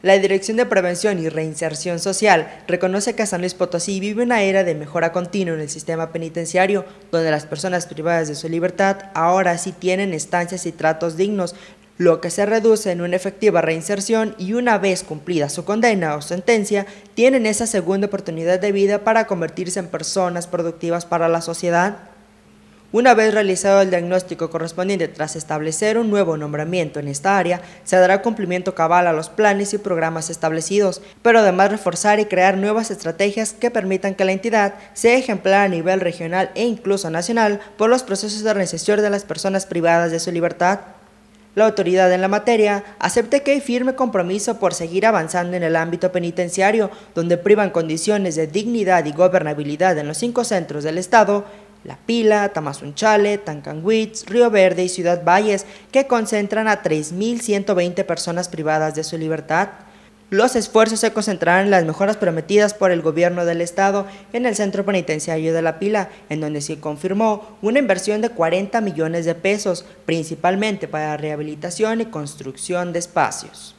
La Dirección de Prevención y Reinserción Social reconoce que San Luis Potosí vive una era de mejora continua en el sistema penitenciario, donde las personas privadas de su libertad ahora sí tienen estancias y tratos dignos, lo que se reduce en una efectiva reinserción y una vez cumplida su condena o sentencia, tienen esa segunda oportunidad de vida para convertirse en personas productivas para la sociedad. Una vez realizado el diagnóstico correspondiente tras establecer un nuevo nombramiento en esta área, se dará cumplimiento cabal a los planes y programas establecidos, pero además reforzar y crear nuevas estrategias que permitan que la entidad sea ejemplar a nivel regional e incluso nacional por los procesos de organización de las personas privadas de su libertad. La autoridad en la materia acepta que hay firme compromiso por seguir avanzando en el ámbito penitenciario, donde privan condiciones de dignidad y gobernabilidad en los cinco centros del Estado, la Pila, Tamazunchale, Tancanguitz, Río Verde y Ciudad Valles, que concentran a 3.120 personas privadas de su libertad. Los esfuerzos se concentrarán en las mejoras prometidas por el gobierno del estado en el centro penitenciario de La Pila, en donde se confirmó una inversión de 40 millones de pesos, principalmente para rehabilitación y construcción de espacios.